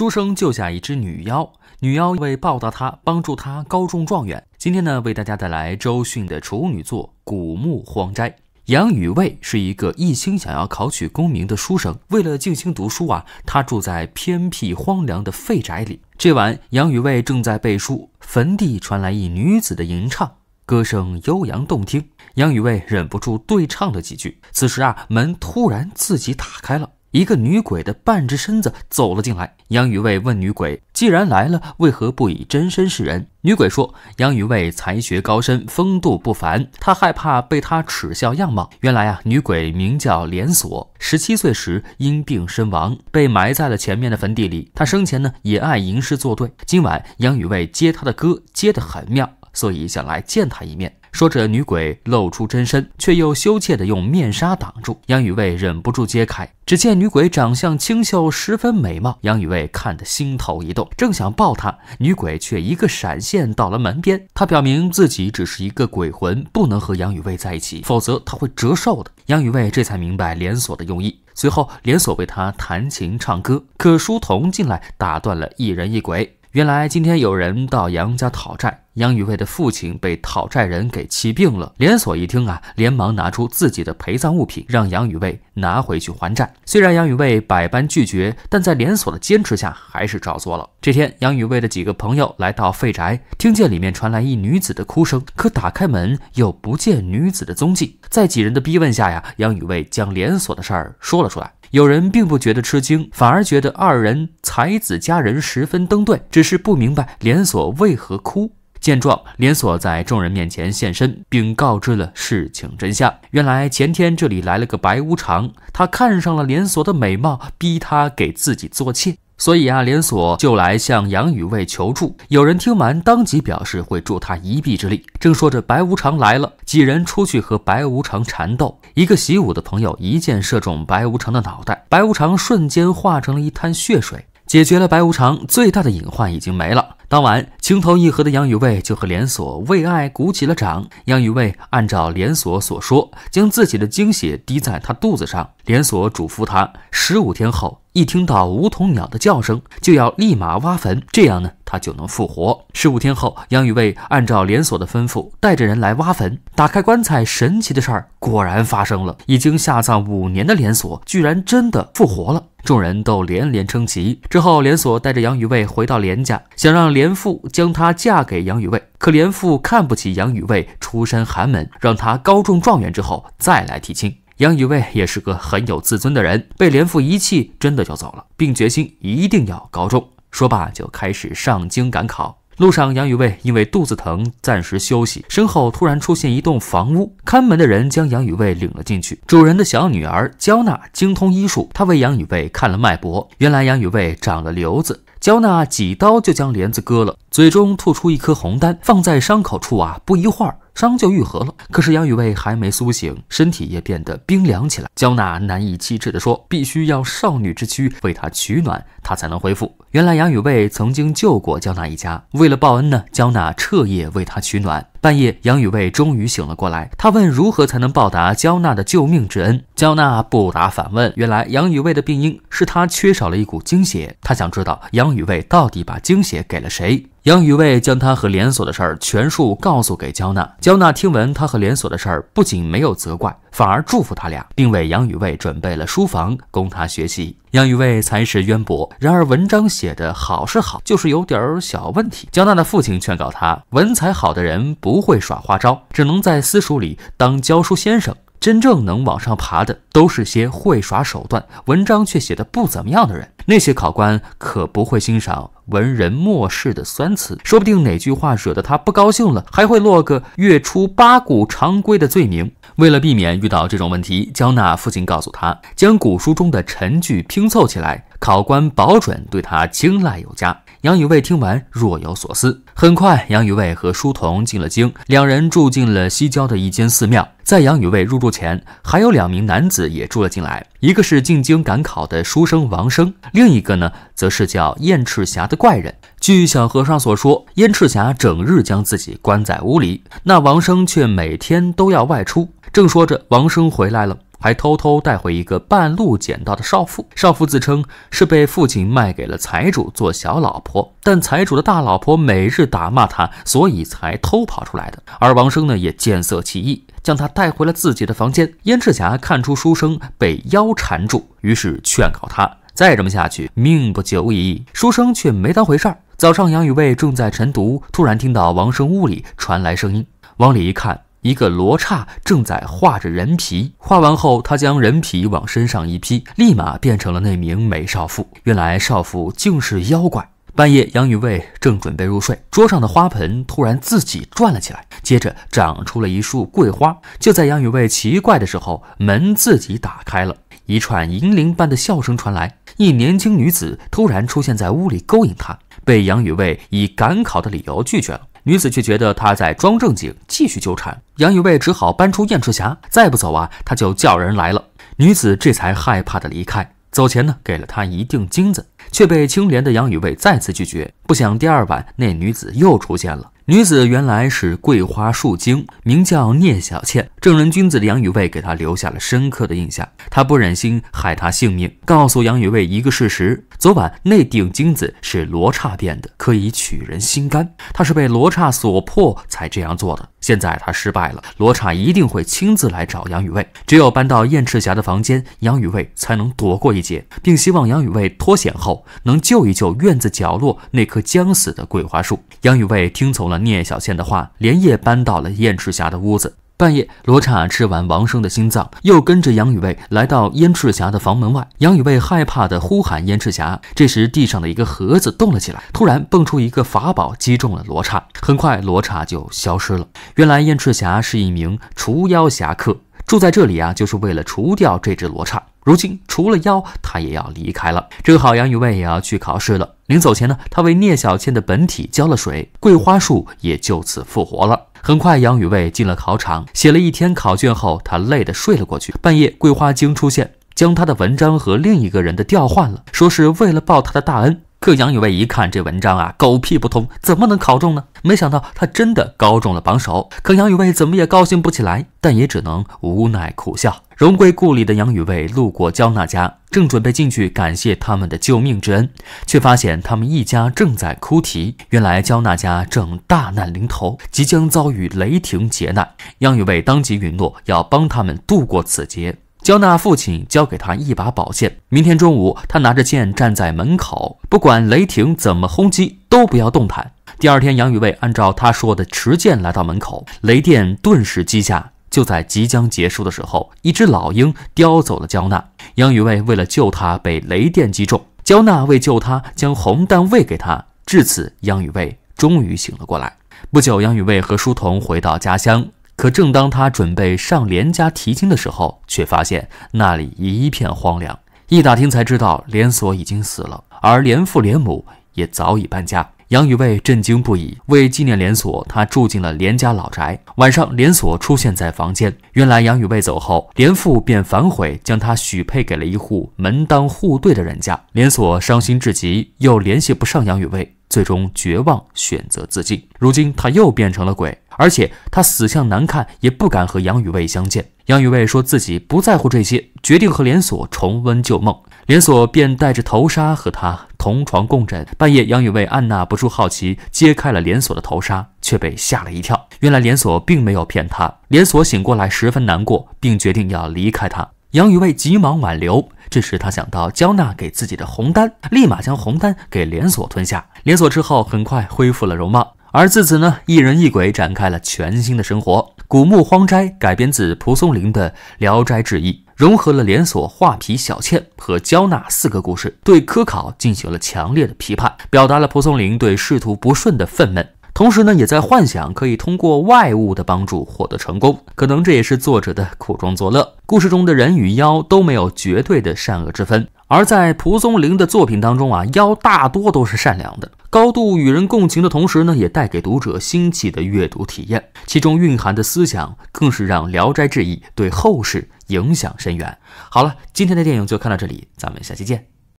书生救下一只女妖，女妖为报答他帮助他高中状元。今天呢，为大家带来周迅的处女作《古墓荒斋》。杨雨卫是一个一心想要考取功名的书生，为了静心读书啊，他住在偏僻荒凉的废宅里。这晚，杨雨卫正在背书，坟地传来一女子的吟唱，歌声悠扬动听。杨雨卫忍不住对唱了几句。此时啊，门突然自己打开了。一个女鬼的半只身子走了进来。杨雨卫问女鬼：“既然来了，为何不以真身示人？”女鬼说：“杨雨卫才学高深，风度不凡，他害怕被他耻笑样貌。”原来啊，女鬼名叫连锁，十七岁时因病身亡，被埋在了前面的坟地里。她生前呢也爱吟诗作对。今晚杨雨卫接她的歌，接得很妙，所以想来见她一面。说着，女鬼露出真身，却又羞怯地用面纱挡住。杨雨卫忍不住揭开，只见女鬼长相清秀，十分美貌。杨雨卫看得心头一动，正想抱她，女鬼却一个闪现到了门边。她表明自己只是一个鬼魂，不能和杨雨卫在一起，否则她会折寿的。杨雨卫这才明白连锁的用意。随后，连锁为他弹琴唱歌，可书童进来打断了一人一鬼。原来今天有人到杨家讨债，杨雨薇的父亲被讨债人给气病了。连锁一听啊，连忙拿出自己的陪葬物品，让杨雨薇拿回去还债。虽然杨雨薇百般拒绝，但在连锁的坚持下，还是照做了。这天，杨雨薇的几个朋友来到废宅，听见里面传来一女子的哭声，可打开门又不见女子的踪迹。在几人的逼问下呀，杨雨薇将连锁的事儿说了出来。有人并不觉得吃惊，反而觉得二人才子佳人十分登对，只是不明白连锁为何哭。见状，连锁在众人面前现身，并告知了事情真相。原来前天这里来了个白无常，他看上了连锁的美貌，逼他给自己做妾。所以啊，连锁就来向杨宇卫求助。有人听完，当即表示会助他一臂之力。正说着，白无常来了，几人出去和白无常缠斗。一个习武的朋友一箭射中白无常的脑袋，白无常瞬间化成了一滩血水。解决了白无常最大的隐患已经没了。当晚，情投意合的杨宇卫就和连锁为爱鼓起了掌。杨宇卫按照连锁所说，将自己的精血滴在他肚子上。连锁嘱咐他，十五天后一听到梧桐鸟的叫声，就要立马挖坟。这样呢？他就能复活。十五天后，杨宇卫按照连锁的吩咐，带着人来挖坟，打开棺材，神奇的事儿果然发生了，已经下葬五年的连锁居然真的复活了，众人都连连称奇。之后，连锁带着杨宇卫回到连家，想让连父将她嫁给杨宇卫，可连父看不起杨宇卫出身寒门，让他高中状元之后再来提亲。杨宇卫也是个很有自尊的人，被连父一气，真的就走了，并决心一定要高中。说罢，就开始上京赶考。路上，杨宇卫因为肚子疼，暂时休息。身后突然出现一栋房屋，看门的人将杨宇卫领了进去。主人的小女儿焦娜精通医术，她为杨宇卫看了脉搏，原来杨宇卫长了瘤子。焦娜几刀就将帘子割了，嘴中吐出一颗红丹，放在伤口处啊！不一会儿。伤就愈合了，可是杨雨薇还没苏醒，身体也变得冰凉起来。焦娜难以启齿的说：“必须要少女之躯为她取暖，她才能恢复。”原来杨雨薇曾经救过焦娜一家，为了报恩呢，焦娜彻夜为她取暖。半夜，杨雨薇终于醒了过来，她问：“如何才能报答焦娜的救命之恩？”焦娜不答，反问：“原来杨雨薇的病因是他缺少了一股精血。他想知道杨雨薇到底把精血给了谁？”杨雨薇将他和连锁的事儿全数告诉给焦娜。焦娜听闻他和连锁的事儿，不仅没有责怪，反而祝福他俩，并为杨雨薇准备了书房供他学习。杨雨薇才识渊博，然而文章写的好是好，就是有点小问题。焦娜的父亲劝告他：“文采好的人不会耍花招，只能在私塾里当教书先生。”真正能往上爬的，都是些会耍手段、文章却写的不怎么样的人。那些考官可不会欣赏文人墨士的酸词，说不定哪句话惹得他不高兴了，还会落个月出八股常规的罪名。为了避免遇到这种问题，焦娜父亲告诉他，将古书中的陈句拼凑起来，考官保准对他青睐有加。杨宇卫听完若有所思。很快，杨宇卫和书童进了京，两人住进了西郊的一间寺庙。在杨宇卫入住前，还有两名男子也住了进来，一个是进京赶考的书生王生，另一个呢，则是叫燕赤霞的怪人。据小和尚所说，燕赤霞整日将自己关在屋里，那王生却每天都要外出。正说着，王生回来了。还偷偷带回一个半路捡到的少妇，少妇自称是被父亲卖给了财主做小老婆，但财主的大老婆每日打骂她，所以才偷跑出来的。而王生呢，也见色起意，将她带回了自己的房间。燕赤霞看出书生被妖缠住，于是劝告他：再这么下去，命不久矣。书生却没当回事儿。早上，杨雨薇正在晨读，突然听到王生屋里传来声音，往里一看。一个罗刹正在画着人皮，画完后，他将人皮往身上一披，立马变成了那名美少妇。原来少妇竟是妖怪。半夜，杨宇卫正准备入睡，桌上的花盆突然自己转了起来，接着长出了一束桂花。就在杨宇卫奇怪的时候，门自己打开了，一串银铃般的笑声传来，一年轻女子突然出现在屋里勾引他，被杨宇卫以赶考的理由拒绝了。女子却觉得他在装正经，继续纠缠杨雨卫，只好搬出燕赤霞，再不走啊，他就叫人来了。女子这才害怕的离开，走前呢，给了他一锭金子，却被清廉的杨雨薇再次拒绝。不想第二晚，那女子又出现了。女子原来是桂花树精，名叫聂小倩。正人君子的杨雨薇给她留下了深刻的印象，她不忍心害她性命，告诉杨雨薇一个事实：昨晚那顶金子是罗刹变的，可以取人心肝。他是被罗刹所迫才这样做的。现在他失败了，罗刹一定会亲自来找杨雨薇。只有搬到燕赤霞的房间，杨雨薇才能躲过一劫，并希望杨雨薇脱险后能救一救院子角落那棵将死的桂花树。杨雨薇听从了。聂小倩的话，连夜搬到了燕赤霞的屋子。半夜，罗刹吃完王生的心脏，又跟着杨雨薇来到燕赤霞的房门外。杨雨薇害怕的呼喊燕赤霞。这时，地上的一个盒子动了起来，突然蹦出一个法宝，击中了罗刹。很快，罗刹就消失了。原来，燕赤霞是一名除妖侠客，住在这里啊，就是为了除掉这只罗刹。如今除了妖，他也要离开了。正好杨雨卫也要去考试了。临走前呢，他为聂小倩的本体浇了水，桂花树也就此复活了。很快，杨宇卫进了考场，写了一天考卷后，他累得睡了过去。半夜，桂花精出现，将他的文章和另一个人的调换了，说是为了报他的大恩。可杨宇威一看这文章啊，狗屁不通，怎么能考中呢？没想到他真的高中了榜首。可杨宇威怎么也高兴不起来，但也只能无奈苦笑。荣归故里的杨宇威路过焦娜家，正准备进去感谢他们的救命之恩，却发现他们一家正在哭啼。原来焦娜家正大难临头，即将遭遇雷霆劫难。杨宇威当即允诺要帮他们渡过此劫。焦娜父亲交给他一把宝剑，明天中午，他拿着剑站在门口，不管雷霆怎么轰击，都不要动弹。第二天，杨宇卫按照他说的持剑来到门口，雷电顿时击下。就在即将结束的时候，一只老鹰叼走了焦娜。杨宇卫为了救他，被雷电击中。焦娜为救他，将红蛋喂给他。至此，杨宇卫终于醒了过来。不久，杨宇卫和书童回到家乡。可正当他准备上连家提亲的时候，却发现那里一片荒凉。一打听才知道，连锁已经死了，而连父连母也早已搬家。杨雨薇震惊不已。为纪念连锁，他住进了连家老宅。晚上，连锁出现在房间。原来，杨雨薇走后，连父便反悔，将他许配给了一户门当户对的人家。连锁伤心至极，又联系不上杨雨薇，最终绝望选择自尽。如今，他又变成了鬼，而且他死相难看，也不敢和杨雨薇相见。杨雨薇说自己不在乎这些，决定和连锁重温旧梦。连锁便戴着头纱和他同床共枕。半夜，杨雨薇按捺不住好奇，揭开了连锁的头纱，却被吓了一跳。原来连锁并没有骗他。连锁醒过来，十分难过，并决定要离开他。杨雨薇急忙挽留。这时，他想到交纳给自己的红丹，立马将红丹给连锁吞下。连锁之后，很快恢复了容貌。而自此呢，一人一鬼展开了全新的生活。古墓荒斋改编自蒲松龄的《聊斋志异》。融合了连锁画皮、小倩和娇娜四个故事，对科考进行了强烈的批判，表达了蒲松龄对仕途不顺的愤懑，同时呢，也在幻想可以通过外物的帮助获得成功。可能这也是作者的苦中作乐。故事中的人与妖都没有绝对的善恶之分，而在蒲松龄的作品当中啊，妖大多都是善良的。高度与人共情的同时呢，也带给读者新奇的阅读体验。其中蕴含的思想，更是让《聊斋志异》对后世影响深远。好了，今天的电影就看到这里，咱们下期见。